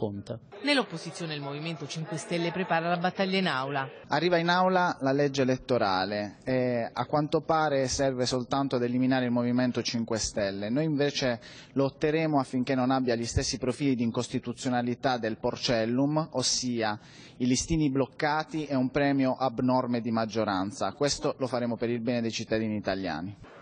conta. Nell'opposizione il Movimento 5 Stelle prepara la battaglia in aula. Arriva in aula la legge elettorale e a quanto pare serve soltanto ad eliminare il Movimento 5 Stelle. Noi invece lotteremo affinché non abbia gli stessi profili di incostituzionalità del Porcellum, ossia i listini bloccati e un premio abnorme di maggioranza. Questo lo faremo per il bene dei cittadini italiani.